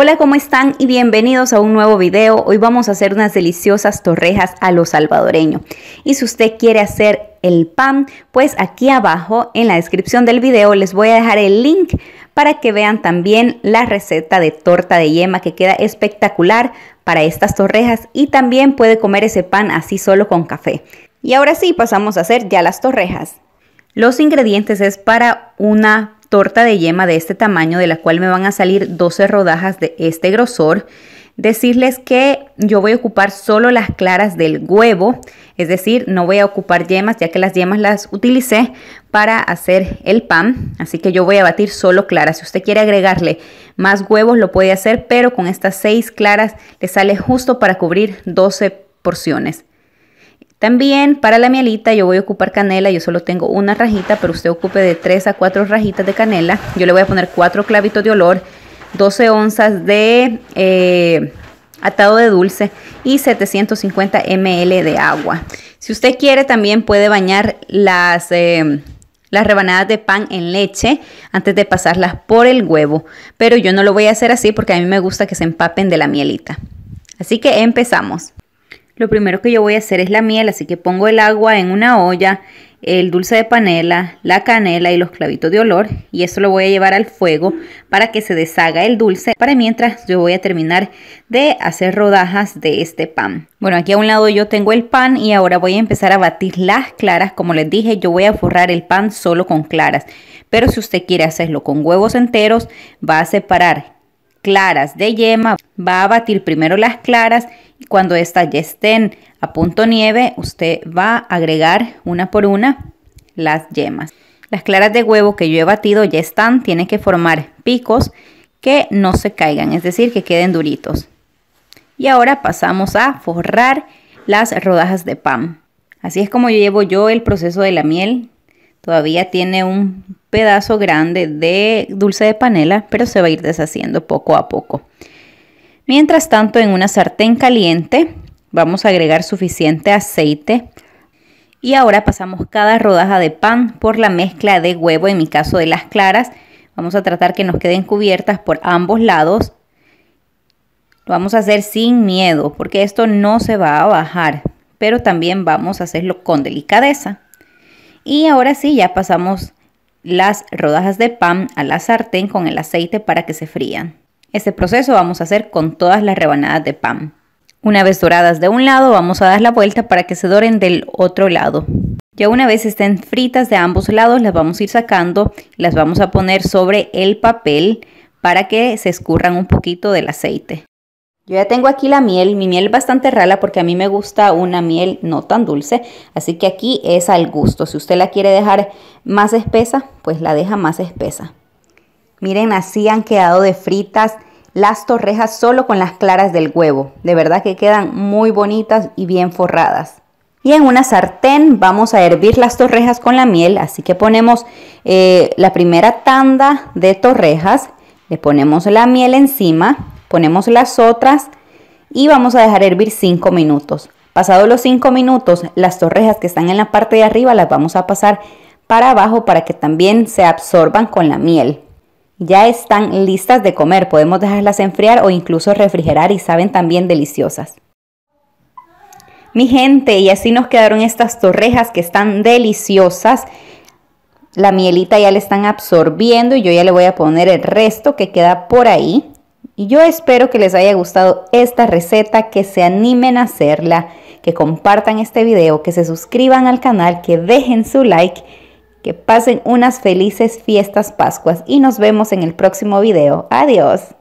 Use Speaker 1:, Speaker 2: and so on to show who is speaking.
Speaker 1: Hola, ¿cómo están? Y bienvenidos a un nuevo video. Hoy vamos a hacer unas deliciosas torrejas a lo salvadoreño. Y si usted quiere hacer el pan, pues aquí abajo en la descripción del video les voy a dejar el link para que vean también la receta de torta de yema que queda espectacular para estas torrejas y también puede comer ese pan así solo con café. Y ahora sí, pasamos a hacer ya las torrejas. Los ingredientes es para una torta de yema de este tamaño, de la cual me van a salir 12 rodajas de este grosor. Decirles que yo voy a ocupar solo las claras del huevo, es decir, no voy a ocupar yemas ya que las yemas las utilicé para hacer el pan, así que yo voy a batir solo claras. Si usted quiere agregarle más huevos lo puede hacer, pero con estas 6 claras le sale justo para cubrir 12 porciones. También para la mielita yo voy a ocupar canela, yo solo tengo una rajita, pero usted ocupe de 3 a 4 rajitas de canela. Yo le voy a poner 4 clavitos de olor, 12 onzas de eh, atado de dulce y 750 ml de agua. Si usted quiere también puede bañar las... Eh, las rebanadas de pan en leche antes de pasarlas por el huevo, pero yo no lo voy a hacer así porque a mí me gusta que se empapen de la mielita. Así que empezamos. Lo primero que yo voy a hacer es la miel, así que pongo el agua en una olla, el dulce de panela, la canela y los clavitos de olor y eso lo voy a llevar al fuego para que se deshaga el dulce para mientras yo voy a terminar de hacer rodajas de este pan. Bueno aquí a un lado yo tengo el pan y ahora voy a empezar a batir las claras como les dije yo voy a forrar el pan solo con claras pero si usted quiere hacerlo con huevos enteros va a separar claras de yema va a batir primero las claras cuando éstas ya estén a punto nieve, usted va a agregar una por una las yemas. Las claras de huevo que yo he batido ya están, tienen que formar picos que no se caigan, es decir, que queden duritos. Y ahora pasamos a forrar las rodajas de pan. Así es como yo llevo yo el proceso de la miel. Todavía tiene un pedazo grande de dulce de panela, pero se va a ir deshaciendo poco a poco. Mientras tanto, en una sartén caliente vamos a agregar suficiente aceite y ahora pasamos cada rodaja de pan por la mezcla de huevo, en mi caso de las claras. Vamos a tratar que nos queden cubiertas por ambos lados. Lo vamos a hacer sin miedo porque esto no se va a bajar, pero también vamos a hacerlo con delicadeza. Y ahora sí, ya pasamos las rodajas de pan a la sartén con el aceite para que se frían. Este proceso vamos a hacer con todas las rebanadas de pan. Una vez doradas de un lado, vamos a dar la vuelta para que se doren del otro lado. Ya una vez estén fritas de ambos lados, las vamos a ir sacando, las vamos a poner sobre el papel para que se escurran un poquito del aceite. Yo ya tengo aquí la miel, mi miel bastante rala porque a mí me gusta una miel no tan dulce, así que aquí es al gusto. Si usted la quiere dejar más espesa, pues la deja más espesa. Miren, así han quedado de fritas las torrejas solo con las claras del huevo. De verdad que quedan muy bonitas y bien forradas. Y en una sartén vamos a hervir las torrejas con la miel. Así que ponemos eh, la primera tanda de torrejas. Le ponemos la miel encima. Ponemos las otras. Y vamos a dejar hervir 5 minutos. Pasados los 5 minutos, las torrejas que están en la parte de arriba las vamos a pasar para abajo para que también se absorban con la miel. Ya están listas de comer, podemos dejarlas enfriar o incluso refrigerar y saben también deliciosas. Mi gente, y así nos quedaron estas torrejas que están deliciosas. La mielita ya le están absorbiendo y yo ya le voy a poner el resto que queda por ahí. Y yo espero que les haya gustado esta receta, que se animen a hacerla, que compartan este video, que se suscriban al canal, que dejen su like que pasen unas felices fiestas Pascuas y nos vemos en el próximo video. Adiós.